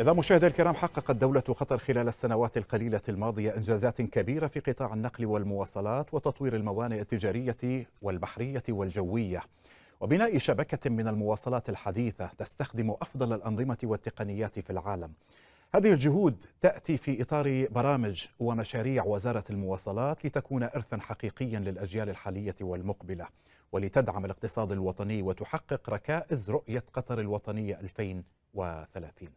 إذا مشاهدي الكرام حققت دولة قطر خلال السنوات القليلة الماضية إنجازات كبيرة في قطاع النقل والمواصلات وتطوير الموانئ التجارية والبحرية والجوية وبناء شبكة من المواصلات الحديثة تستخدم أفضل الأنظمة والتقنيات في العالم هذه الجهود تأتي في إطار برامج ومشاريع وزارة المواصلات لتكون إرثا حقيقيا للأجيال الحالية والمقبلة ولتدعم الاقتصاد الوطني وتحقق ركائز رؤية قطر الوطنية 2030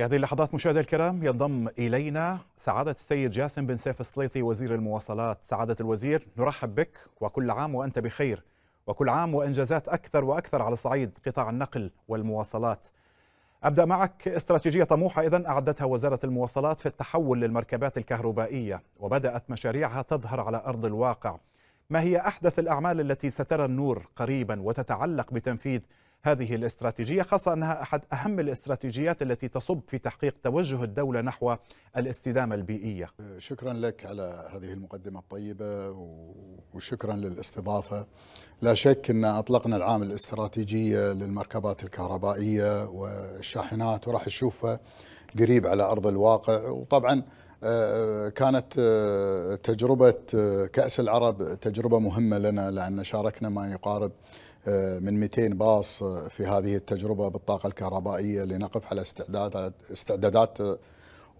في هذه اللحظات مشاهدي الكرام ينضم إلينا سعادة السيد جاسم بن سيف السليطي وزير المواصلات سعادة الوزير نرحب بك وكل عام وأنت بخير وكل عام وإنجازات أكثر وأكثر على صعيد قطاع النقل والمواصلات أبدأ معك استراتيجية طموحة إذا أعدتها وزارة المواصلات في التحول للمركبات الكهربائية وبدأت مشاريعها تظهر على أرض الواقع ما هي أحدث الأعمال التي سترى النور قريبا وتتعلق بتنفيذ هذه الاستراتيجية خاصة أنها أحد أهم الاستراتيجيات التي تصب في تحقيق توجه الدولة نحو الاستدامة البيئية شكرا لك على هذه المقدمة الطيبة وشكرا للاستضافة لا شك أن أطلقنا العام الاستراتيجية للمركبات الكهربائية والشاحنات وراح نشوفها قريب على أرض الواقع وطبعا آه، كانت آه، تجربة آه، كأس العرب تجربة مهمة لنا لأن شاركنا ما يقارب آه، من 200 باص آه، في هذه التجربة بالطاقة الكهربائية لنقف على استعدادات استعدادات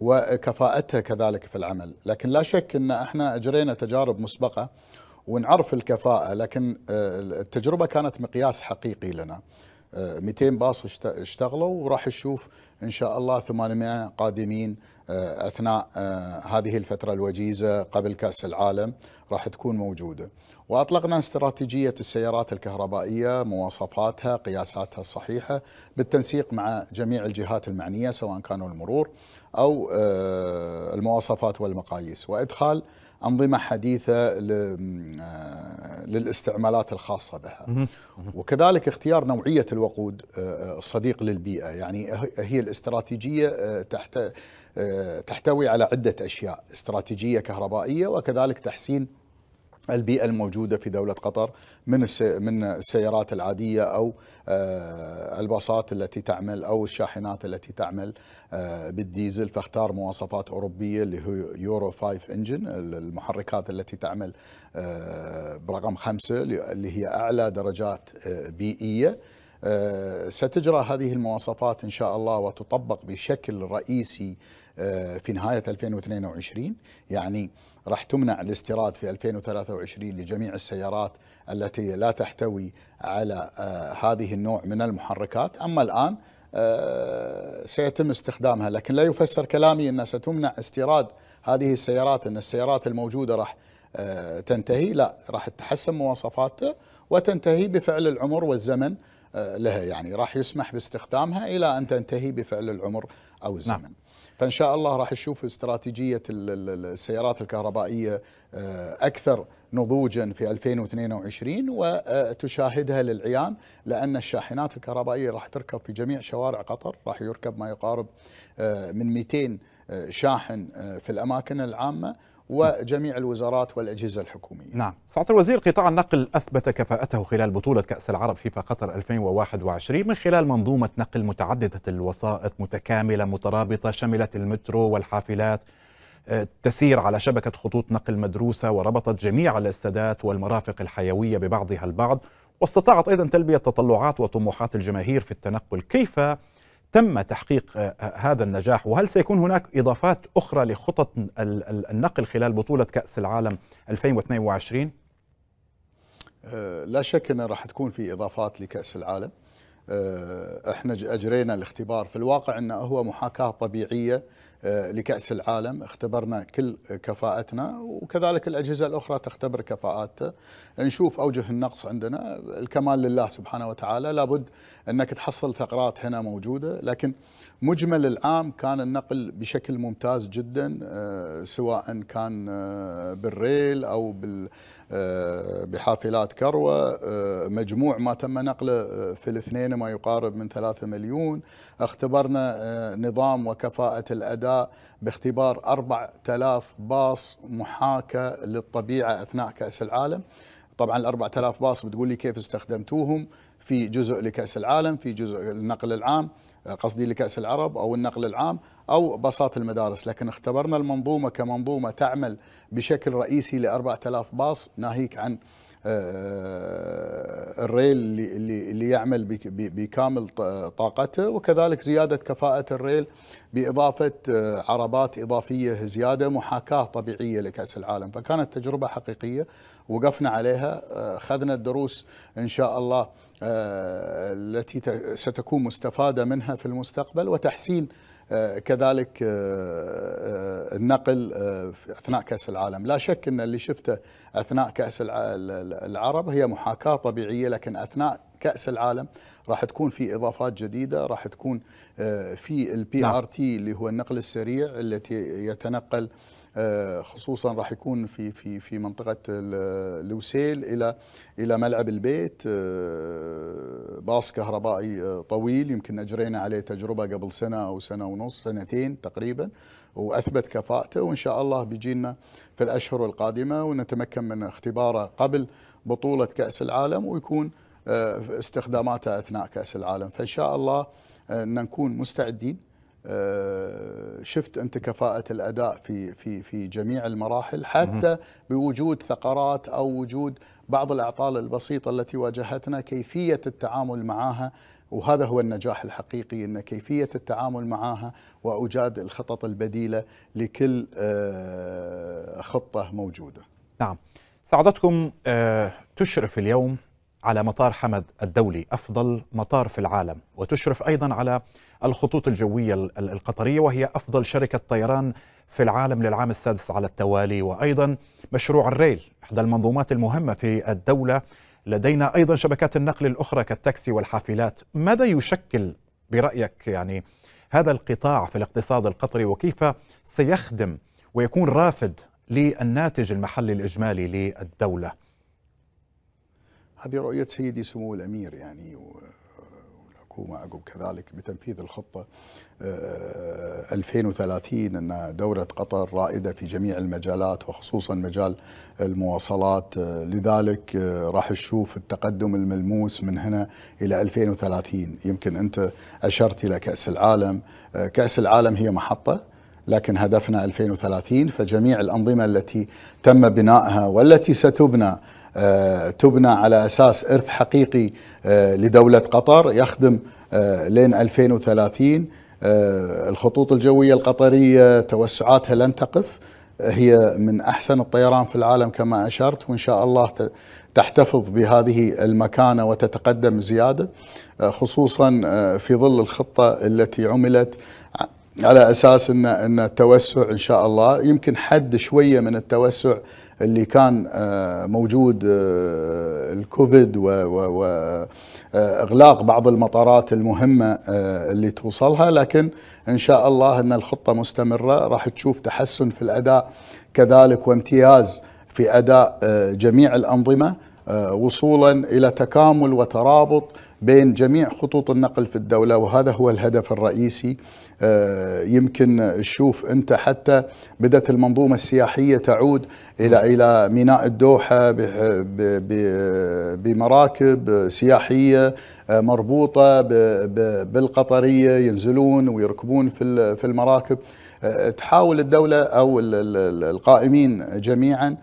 وكفاءتها كذلك في العمل لكن لا شك أن احنا أجرينا تجارب مسبقة ونعرف الكفاءة لكن آه، التجربة كانت مقياس حقيقي لنا 200 باص اشتغلوا وراح نشوف ان شاء الله 800 قادمين اثناء هذه الفتره الوجيزه قبل كاس العالم راح تكون موجوده وأطلقنا استراتيجية السيارات الكهربائية مواصفاتها قياساتها الصحيحة بالتنسيق مع جميع الجهات المعنية سواء كانوا المرور أو آه، المواصفات والمقاييس وإدخال أنظمة حديثة آه، للاستعمالات الخاصة بها وكذلك اختيار نوعية الوقود آه، الصديق للبيئة يعني هي الاستراتيجية تحت تحتوي على عدة أشياء استراتيجية كهربائية وكذلك تحسين البيئة الموجودة في دولة قطر من من السيارات العادية أو آه، الباصات التي تعمل أو الشاحنات التي تعمل آه، بالديزل فاختار مواصفات أوروبية اللي هو يورو 5 انجن المحركات التي تعمل آه، برقم خمسة اللي هي أعلى درجات بيئية ستجرى هذه المواصفات إن شاء الله وتطبق بشكل رئيسي في نهاية 2022 يعني راح تمنع الاستيراد في 2023 لجميع السيارات التي لا تحتوي على آه، هذه النوع من المحركات أما الآن آه، سيتم استخدامها لكن لا يفسر كلامي أن ستمنع استيراد هذه السيارات أن السيارات الموجودة راح آه، تنتهي لا راح تتحسن مواصفاتها وتنتهي بفعل العمر والزمن لها يعني راح يسمح باستخدامها إلى أن تنتهي بفعل العمر أو الزمن نعم. فان شاء الله راح نشوف استراتيجيه السيارات الكهربائيه آه، اكثر نضوجا في 2022 وتشاهدها للعيان لان الشاحنات الكهربائيه راح تركب في جميع شوارع قطر راح يركب ما يقارب آه، من 200 آه، شاحن في الاماكن العامه وجميع الوزارات والأجهزة الحكومية نعم سعادة الوزير قطاع النقل أثبت كفاءته خلال بطولة كأس العرب فيفا قطر 2021 من خلال منظومة نقل متعددة الوسائط متكاملة مترابطة شملت المترو والحافلات آه، تسير على شبكة خطوط نقل مدروسة وربطت جميع السادات والمرافق الحيوية ببعضها البعض واستطاعت أيضا تلبية تطلعات وطموحات الجماهير في التنقل كيف تم تحقيق آه، آه، هذا النجاح وهل سيكون هناك إضافات أخرى لخطط النقل خلال بطولة كأس العالم 2022؟ آه، لا شك أنه راح تكون في إضافات لكأس العالم احنا اجرينا الاختبار في الواقع انه هو محاكاه طبيعيه آه، لكأس العالم اختبرنا كل كفاءتنا وكذلك الأجهزة الأخرى تختبر كفاءاتها نشوف أوجه النقص عندنا الكمال لله سبحانه وتعالى لابد أنك تحصل ثغرات هنا موجودة لكن مجمل العام كان النقل بشكل ممتاز جدا آه، سواء كان آه، بالريل أو بال آه، بحافلات كروة آه، مجموع ما تم نقله آه، في الاثنين ما يقارب من ثلاثة مليون اختبرنا نظام وكفاءة الأداء باختبار أربع تلاف باص محاكة للطبيعة أثناء كأس العالم طبعا الأربع تلاف باص بتقول لي كيف استخدمتوهم في جزء لكأس العالم في جزء النقل العام قصدي لكأس العرب أو النقل العام أو باصات المدارس لكن اختبرنا المنظومة كمنظومة تعمل بشكل رئيسي ل 4000 باص ناهيك عن آه، آه، الريل اللي اللي يعمل بكامل طاقته وكذلك زياده كفاءه الريل باضافه آه، عربات اضافيه زياده محاكاه طبيعيه لكاس العالم فكانت تجربه حقيقيه وقفنا عليها خذنا الدروس ان شاء الله التي ستكون مستفاده منها في المستقبل وتحسين آه، كذلك آه، آه، النقل اثناء كاس العالم، لا شك ان اللي شفته اثناء كاس العرب هي محاكاه طبيعيه لكن اثناء كاس العالم راح تكون في اضافات جديده راح تكون في البي ار تي اللي هو النقل السريع التي يتنقل آه، خصوصا راح يكون في في في منطقه الوسيل الى الى ملعب البيت آه، باص كهربائي آه، طويل يمكن اجرينا عليه تجربه قبل سنه او سنه ونص سنتين تقريبا واثبت كفاءته وان شاء الله بيجينا في الاشهر القادمه ونتمكن من اختباره قبل بطوله كاس العالم ويكون استخداماته اثناء كاس العالم فان شاء الله ان نكون مستعدين آه، شفت انت كفاءه الاداء في في في جميع المراحل حتى بوجود ثقرات او وجود بعض الاعطال البسيطه التي واجهتنا كيفيه التعامل معها وهذا هو النجاح الحقيقي ان كيفيه التعامل معها وايجاد الخطط البديله لكل آه، خطه موجوده. نعم. سعادتكم آه، تشرف اليوم على مطار حمد الدولي أفضل مطار في العالم وتشرف أيضا على الخطوط الجوية القطرية وهي أفضل شركة طيران في العالم للعام السادس على التوالي وأيضا مشروع الريل إحدى المنظومات المهمة في الدولة لدينا أيضا شبكات النقل الأخرى كالتاكسي والحافلات ماذا يشكل برأيك يعني هذا القطاع في الاقتصاد القطري وكيف سيخدم ويكون رافد للناتج المحلي الإجمالي للدولة هذه رؤية سيدي سمو الأمير يعني والحكومة عقب كذلك بتنفيذ الخطة 2030 آه، أن دولة قطر رائدة في جميع المجالات وخصوصا مجال المواصلات آه، لذلك آه، راح تشوف التقدم الملموس من هنا إلى 2030 يمكن أنت أشرت إلى كأس العالم كأس العالم هي محطة لكن هدفنا 2030 فجميع الأنظمة التي تم بنائها والتي ستبنى آه، تبنى على أساس إرث حقيقي آه، لدولة قطر يخدم آه، لين 2030 الخطوط الجوية القطرية توسعاتها لن تقف هي من أحسن الطيران في العالم كما أشرت وإن شاء الله تحتفظ بهذه المكانة وتتقدم زيادة خصوصا في ظل الخطة التي عملت على أساس أن التوسع إن شاء الله يمكن حد شوية من التوسع اللي كان آه، موجود آه، الكوفيد واغلاق آه، بعض المطارات المهمه اللي توصلها لكن ان شاء الله ان الخطه مستمره راح تشوف تحسن في الاداء كذلك وامتياز في اداء جميع الانظمه وصولا الى تكامل وترابط بين جميع خطوط النقل في الدوله وهذا هو الهدف الرئيسي آه، يمكن تشوف انت حتى بدات المنظومه السياحيه تعود الى نعم. الى ميناء الدوحه بمراكب سياحيه آه، مربوطه بالقطريه ينزلون ويركبون في في المراكب آه، تحاول الدوله او القائمين جميعا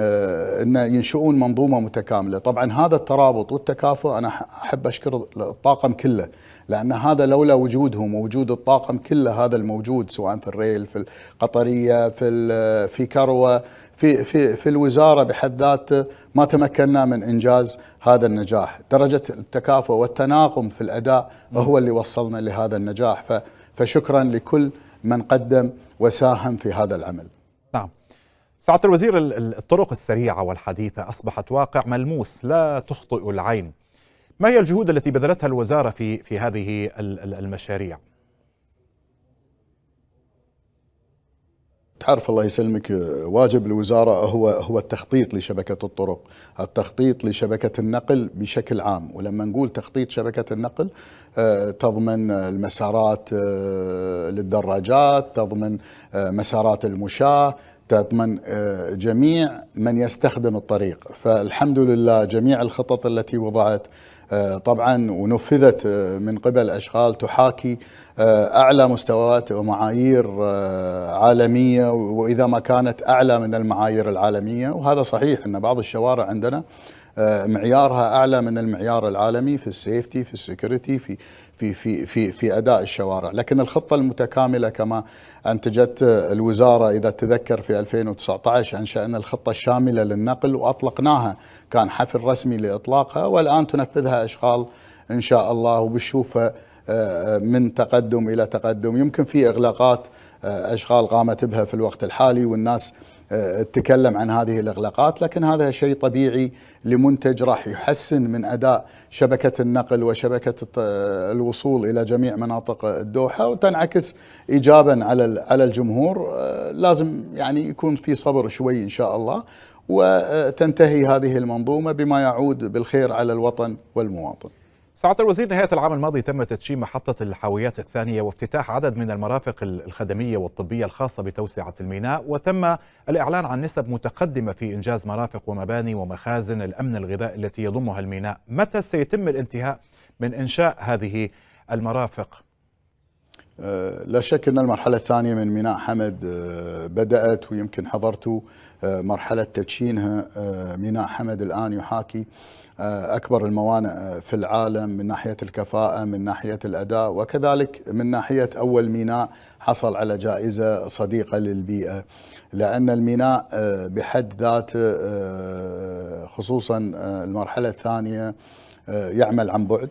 آه، ان ينشؤون منظومه متكامله، طبعا هذا الترابط والتكافؤ انا احب اشكر الطاقم كله لان هذا لولا وجودهم ووجود الطاقم كله هذا الموجود سواء في الريل في القطريه في في كروه في في في الوزاره بحد ذاته ما تمكنا من انجاز هذا النجاح، درجه التكافؤ والتناغم في الاداء هو اللي وصلنا لهذا النجاح فشكرا لكل من قدم وساهم في هذا العمل. سعادة الوزير الطرق السريعة والحديثة أصبحت واقع ملموس لا تخطئ العين ما هي الجهود التي بذلتها الوزارة في في هذه المشاريع؟ تعرف الله يسلمك واجب الوزارة هو هو التخطيط لشبكة الطرق التخطيط لشبكة النقل بشكل عام ولما نقول تخطيط شبكة النقل آه، تضمن المسارات آه، للدراجات تضمن آه، مسارات المشاة تضمن آه، جميع من يستخدم الطريق فالحمد لله جميع الخطط التي وضعت آه، طبعا ونفذت آه، من قبل أشغال تحاكي أعلى مستويات ومعايير عالمية وإذا ما كانت أعلى من المعايير العالمية وهذا صحيح أن بعض الشوارع عندنا معيارها اعلى من المعيار العالمي في السيفتي في السكيورتي في في في في في اداء الشوارع، لكن الخطه المتكامله كما انتجت الوزاره اذا تذكر في 2019 انشانا الخطه الشامله للنقل واطلقناها، كان حفل رسمي لاطلاقها والان تنفذها اشغال ان شاء الله وبنشوفها آه، من تقدم الى تقدم، يمكن في اغلاقات آه، اشغال قامت بها في الوقت الحالي والناس تكلم عن هذه الاغلاقات لكن هذا شيء طبيعي لمنتج راح يحسن من اداء شبكه النقل وشبكه الوصول الى جميع مناطق الدوحه وتنعكس ايجابا على على الجمهور آه، لازم يعني يكون في صبر شوي ان شاء الله وتنتهي هذه المنظومه بما يعود بالخير على الوطن والمواطن سعادة الوزير نهاية العام الماضي تم تدشين محطة الحاويات الثانية وافتتاح عدد من المرافق الخدمية والطبية الخاصة بتوسعة الميناء وتم الإعلان عن نسب متقدمة في إنجاز مرافق ومباني ومخازن الأمن الغذائي التي يضمها الميناء متى سيتم الانتهاء من إنشاء هذه المرافق؟ أه، لا شك أن المرحلة الثانية من ميناء حمد أه، بدأت ويمكن حضرتوا أه، مرحلة تدشينها ميناء حمد الآن يحاكي آه، اكبر الموانئ آه، في العالم من ناحيه الكفاءه من ناحيه الاداء وكذلك من ناحيه اول ميناء حصل على جائزه صديقه للبيئه لان الميناء آه، بحد ذاته خصوصا المرحله الثانيه يعمل عن بعد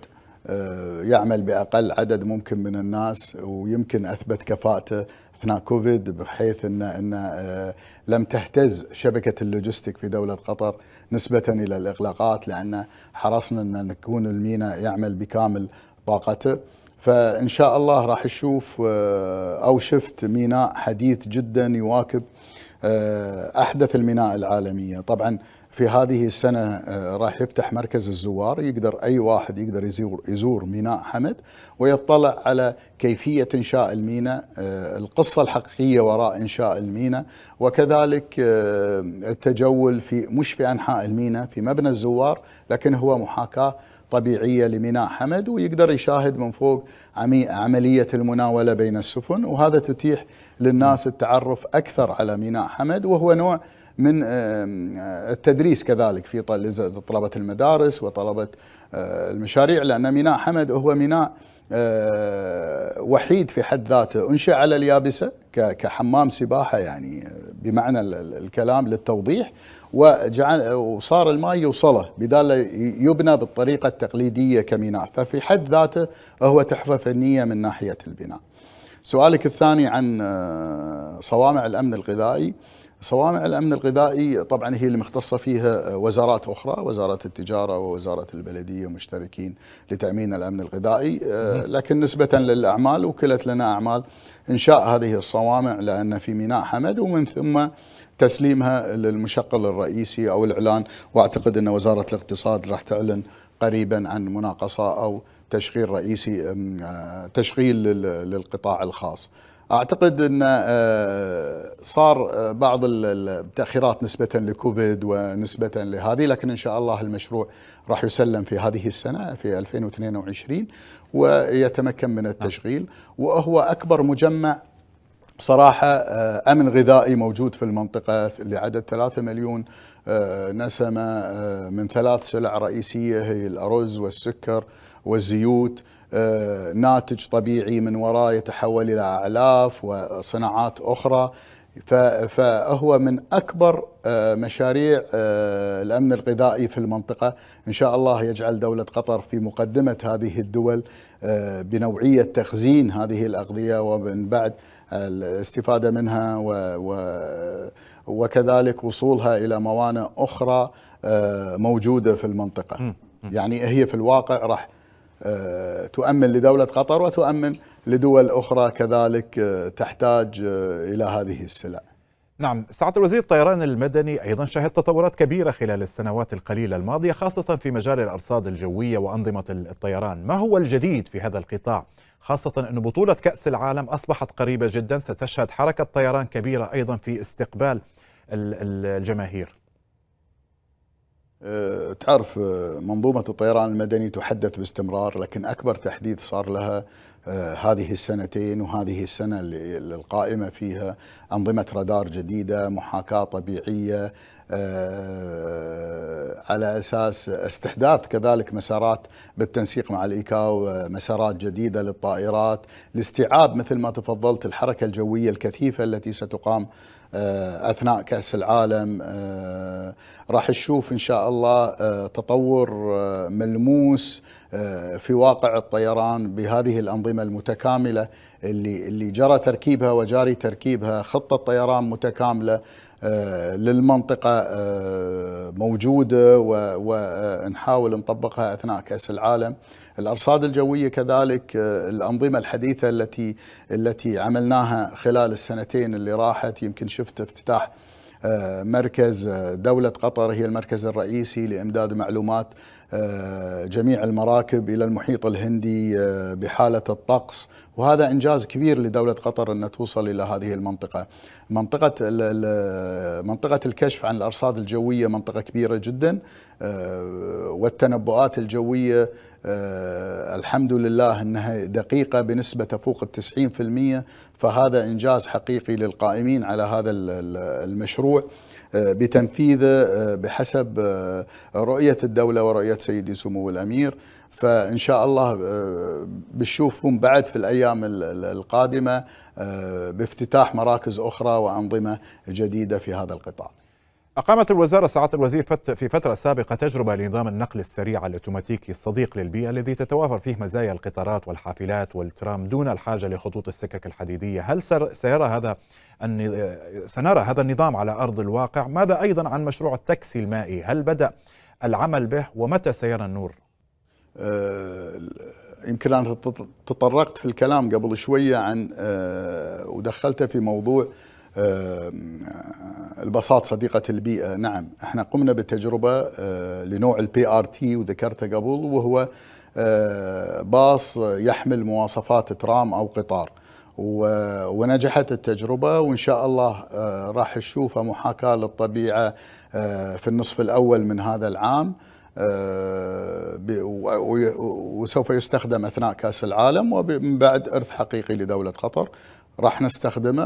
يعمل باقل عدد ممكن من الناس ويمكن اثبت كفاءته اثناء كوفيد بحيث ان ان لم تهتز شبكه اللوجستيك في دوله قطر نسبة إلى الإغلاقات لأن حرصنا أن نكون الميناء يعمل بكامل طاقته فإن شاء الله راح نشوف آه، أو شفت ميناء حديث جدا يواكب آه، أحدث الميناء العالمية طبعا في هذه السنة آه، راح يفتح مركز الزوار يقدر أي واحد يقدر يزور, يزور ميناء حمد ويطلع على كيفية إنشاء الميناء آه، القصة الحقيقية وراء إنشاء الميناء وكذلك آه، التجول في مش في أنحاء الميناء في مبنى الزوار لكن هو محاكاة طبيعية لميناء حمد ويقدر يشاهد من فوق عملية المناولة بين السفن وهذا تتيح للناس التعرف أكثر على ميناء حمد وهو نوع من آه، التدريس كذلك في طلبة المدارس وطلبة آه، المشاريع لأن ميناء حمد هو ميناء آه، وحيد في حد ذاته انشئ على اليابسة كحمام سباحة يعني بمعنى الكلام للتوضيح وجعل وصار الماء يوصله بدال يبنى بالطريقة التقليدية كميناء ففي حد ذاته هو تحفة فنية من ناحية البناء سؤالك الثاني عن صوامع الأمن الغذائي صوامع الامن الغذائي طبعا هي اللي مختصه فيها آه، وزارات اخرى وزاره التجاره ووزاره البلديه مشتركين لتامين الامن الغذائي آه، لكن نسبه للاعمال وكلت لنا اعمال انشاء هذه الصوامع لان في ميناء حمد ومن ثم تسليمها للمشغل الرئيسي او الاعلان واعتقد ان وزاره الاقتصاد راح تعلن قريبا عن مناقصه او تشغيل رئيسي آه، تشغيل للقطاع الخاص. اعتقد ان آه، صار آه، بعض التاخيرات نسبه لكوفيد ونسبه لهذه لكن ان شاء الله المشروع راح يسلم في هذه السنه في 2022 ويتمكن من التشغيل وهو اكبر مجمع صراحه آه، امن غذائي موجود في المنطقه لعدد 3 مليون نسمه من ثلاث سلع رئيسيه هي الارز والسكر والزيوت آه، ناتج طبيعي من وراه يتحول إلى أعلاف وصناعات أخرى فهو من أكبر آه، مشاريع آه، الأمن الغذائي في المنطقة إن شاء الله يجعل دولة قطر في مقدمة هذه الدول بنوعية تخزين هذه الأغذية ومن بعد الاستفادة منها وكذلك وصولها إلى موانئ أخرى موجودة في المنطقة يعني هي في الواقع راح آه، تؤمن لدولة قطر وتؤمن لدول أخرى كذلك آه، تحتاج آه، إلى هذه السلع نعم سعادة الوزير الطيران المدني أيضا شهد تطورات كبيرة خلال السنوات القليلة الماضية خاصة في مجال الأرصاد الجوية وأنظمة الطيران ما هو الجديد في هذا القطاع؟ خاصة أن بطولة كأس العالم أصبحت قريبة جدا ستشهد حركة طيران كبيرة أيضا في استقبال الجماهير أه، تعرف أه، منظومة الطيران المدني تحدث باستمرار لكن أكبر تحديث صار لها أه، هذه السنتين وهذه السنة القائمة فيها أنظمة رادار جديدة محاكاة طبيعية على أساس استحداث كذلك مسارات بالتنسيق مع الإيكاو مسارات جديدة للطائرات لاستيعاب مثل ما تفضلت الحركة الجوية الكثيفة التي ستقام آه، اثناء كاس العالم آه، راح نشوف ان شاء الله آه، تطور ملموس في واقع الطيران بهذه الانظمه المتكامله اللي اللي جرى تركيبها وجاري تركيبها خطه طيران متكامله للمنطقة موجودة ونحاول نطبقها أثناء كأس العالم الارصاد الجويه كذلك آه، الانظمه الحديثه التي التي عملناها خلال السنتين اللي راحت يمكن شفت افتتاح آه، مركز آه، دولة قطر هي المركز الرئيسي لإمداد معلومات جميع المراكب إلى المحيط الهندي بحالة الطقس وهذا إنجاز كبير لدولة قطر أن توصل إلى هذه المنطقة منطقة, منطقة الكشف عن الأرصاد الجوية منطقة كبيرة جدا والتنبؤات الجوية آه، الحمد لله أنها دقيقة بنسبة تفوق التسعين في المية فهذا إنجاز حقيقي للقائمين على هذا المشروع آه، بتنفيذه آه، بحسب رؤية الدولة ورؤية سيدي سمو الأمير فإن شاء الله بنشوفهم بعد في الأيام القادمة بافتتاح مراكز أخرى وأنظمة جديدة في هذا القطاع أقامت الوزارة سعادة الوزير في فترة سابقة تجربة لنظام النقل السريع الاوتوماتيكي الصديق للبيئة الذي تتوافر فيه مزايا القطارات والحافلات والترام دون الحاجة لخطوط السكك الحديدية هل سيرى هذا سنرى هذا النظام على أرض الواقع ماذا أيضا عن مشروع التاكسي المائي هل بدأ العمل به ومتى سيرى النور أه، يمكن أنا تطرقت في الكلام قبل شوية عن أه، ودخلته في موضوع آه، البساط صديقة البيئة نعم احنا قمنا بتجربة آه، لنوع البي ار تي وذكرته قبل وهو آه، باص يحمل مواصفات ترام أو قطار ونجحت التجربة وإن شاء الله راح نشوفها محاكاة للطبيعة في النصف الأول من هذا العام وسوف يستخدم أثناء كأس العالم ومن بعد إرث حقيقي لدولة قطر راح نستخدمه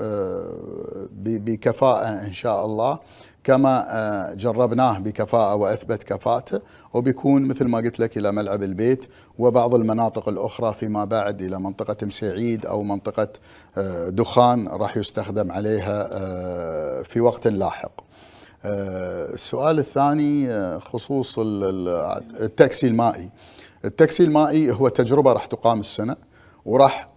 آه، بكفاءة إن شاء الله كما آه، جربناه بكفاءة وأثبت كفاءته وبيكون مثل ما قلت لك إلى ملعب البيت وبعض المناطق الأخرى فيما بعد إلى منطقة مسعيد أو منطقة آه، دخان راح يستخدم عليها في وقت لاحق السؤال الثاني خصوص التاكسي المائي التاكسي المائي هو تجربة راح تقام السنة وراح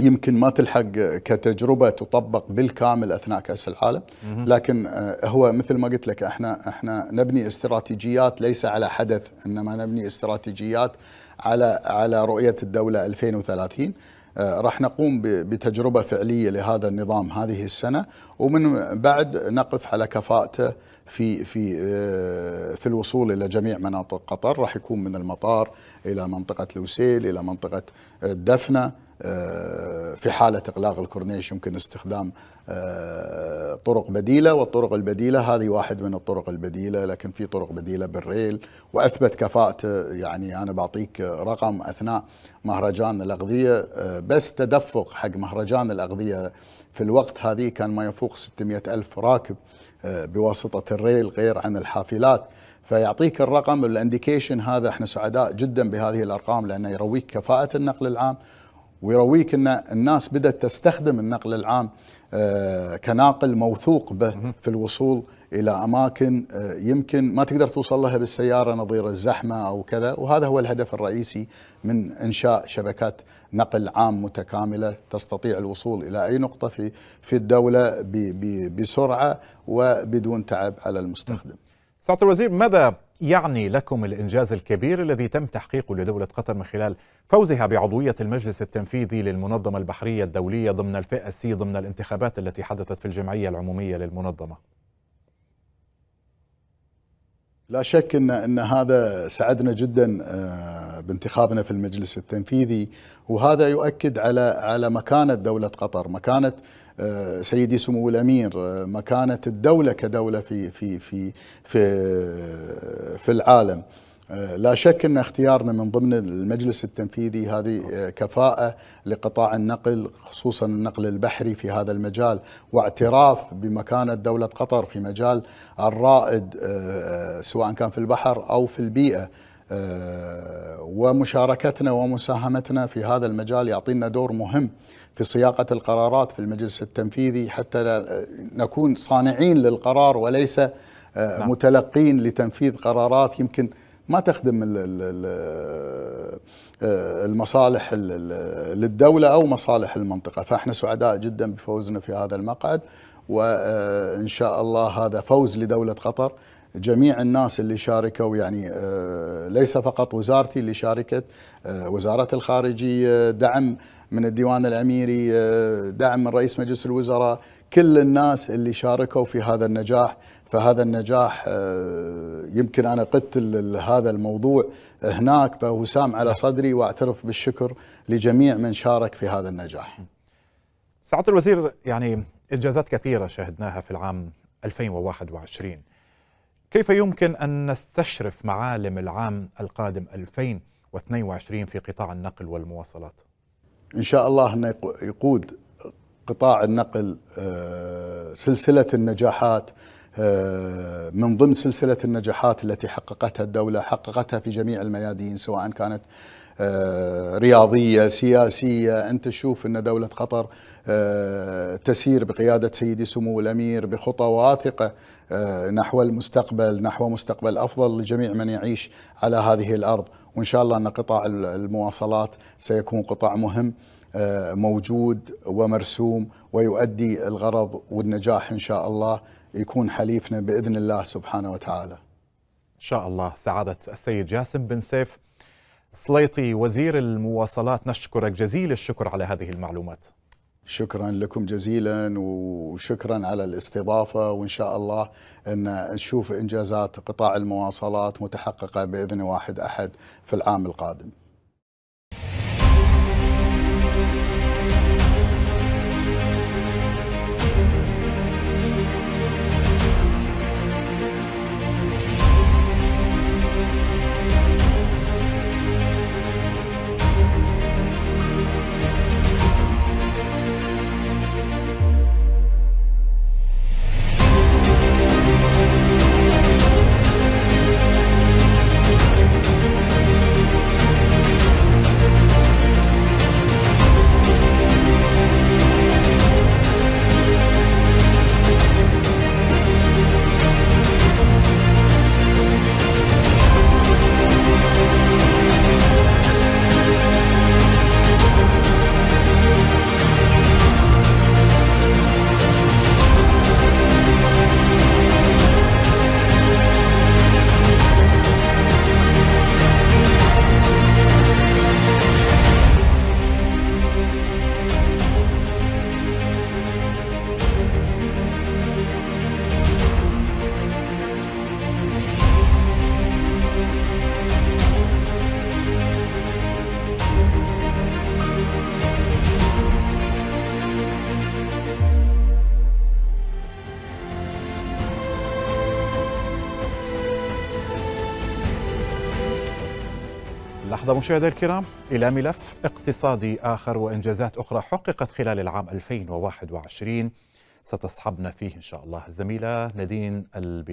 يمكن ما تلحق كتجربه تطبق بالكامل اثناء كاس العالم لكن آه، هو مثل ما قلت لك احنا احنا نبني استراتيجيات ليس على حدث انما نبني استراتيجيات على على رؤيه الدوله 2030 آه، راح نقوم بتجربه فعليه لهذا النظام هذه السنه ومن بعد نقف على كفاءته في في آه، في الوصول الى جميع مناطق قطر راح يكون من المطار الى منطقه لوسيل الى منطقه الدفنه في حالة إغلاق الكورنيش يمكن استخدام آه، طرق بديلة والطرق البديلة هذه واحد من الطرق البديلة لكن في طرق بديلة بالريل وأثبت كفاءة يعني أنا بعطيك رقم أثناء مهرجان الأغذية آه، بس تدفق حق مهرجان الأغذية في الوقت هذه كان ما يفوق 600 ألف راكب آه، بواسطة الريل غير عن الحافلات فيعطيك الرقم الانديكيشن هذا احنا سعداء جدا بهذه الارقام لانه يرويك كفاءه النقل العام ويرويك ان الناس بدات تستخدم النقل العام آه، كناقل موثوق به في الوصول الى اماكن آه، يمكن ما تقدر توصل لها بالسياره نظير الزحمه او كذا وهذا هو الهدف الرئيسي من انشاء شبكات نقل عام متكامله تستطيع الوصول الى اي نقطه في في الدوله بسرعه وبدون تعب على المستخدم. سعاده الوزير ماذا يعني لكم الإنجاز الكبير الذي تم تحقيقه لدولة قطر من خلال فوزها بعضوية المجلس التنفيذي للمنظمة البحرية الدولية ضمن الفئة سي ضمن الانتخابات التي حدثت في الجمعية العمومية للمنظمة لا شك ان ان هذا سعدنا جدا آه، بانتخابنا في المجلس التنفيذي وهذا يؤكد على على مكانه دوله قطر، مكانه آه، سيدي سمو الامير آه، مكانه الدوله كدوله في في في في في العالم آه، لا شك ان اختيارنا من ضمن المجلس التنفيذي هذه كفاءه لقطاع النقل خصوصا النقل البحري في هذا المجال واعتراف بمكانه دوله قطر في مجال الرائد سواء كان في البحر او في البيئه ومشاركتنا ومساهمتنا في هذا المجال يعطينا دور مهم في صياغه القرارات في المجلس التنفيذي حتى نكون صانعين للقرار وليس آه، نعم. متلقين لتنفيذ قرارات يمكن ما تخدم آه، المصالح للدولة أو مصالح المنطقة فإحنا سعداء جدا بفوزنا في هذا المقعد وإن شاء الله هذا فوز لدولة قطر جميع الناس اللي شاركوا يعني آه، ليس فقط وزارتي اللي شاركت آه، وزارة الخارجية دعم من الديوان الأميري آه، دعم من رئيس مجلس الوزراء كل الناس اللي شاركوا في هذا النجاح فهذا النجاح يمكن أنا قدت هذا الموضوع هناك فوسام على صدري وأعترف بالشكر لجميع من شارك في هذا النجاح سعادة الوزير يعني إنجازات كثيرة شهدناها في العام 2021 كيف يمكن أن نستشرف معالم العام القادم 2022 في قطاع النقل والمواصلات؟ إن شاء الله أن يقود قطاع النقل آه، سلسلة النجاحات آه، من ضمن سلسلة النجاحات التي حققتها الدولة حققتها في جميع الميادين سواء كانت آه، رياضية سياسية أنت تشوف أن دولة قطر تسير بقيادة سيدي سمو الأمير بخطى واثقة آه، نحو المستقبل نحو مستقبل أفضل لجميع من يعيش على هذه الأرض وإن شاء الله أن قطاع المواصلات سيكون قطاع مهم آه، موجود ومرسوم ويؤدي الغرض والنجاح إن شاء الله يكون حليفنا بإذن الله سبحانه وتعالى إن شاء الله سعادة السيد جاسم بن سيف سليطي وزير المواصلات نشكرك جزيل الشكر على هذه المعلومات شكرا لكم جزيلا وشكرا على الاستضافة وإن شاء الله أن نشوف إنجازات قطاع المواصلات متحققة بإذن واحد أحد في العام القادم مشاهدي الكرام إلى ملف اقتصادي آخر وإنجازات أخرى حققت خلال العام 2021 ستصحبنا فيه إن شاء الله الزميلة ندين البيطار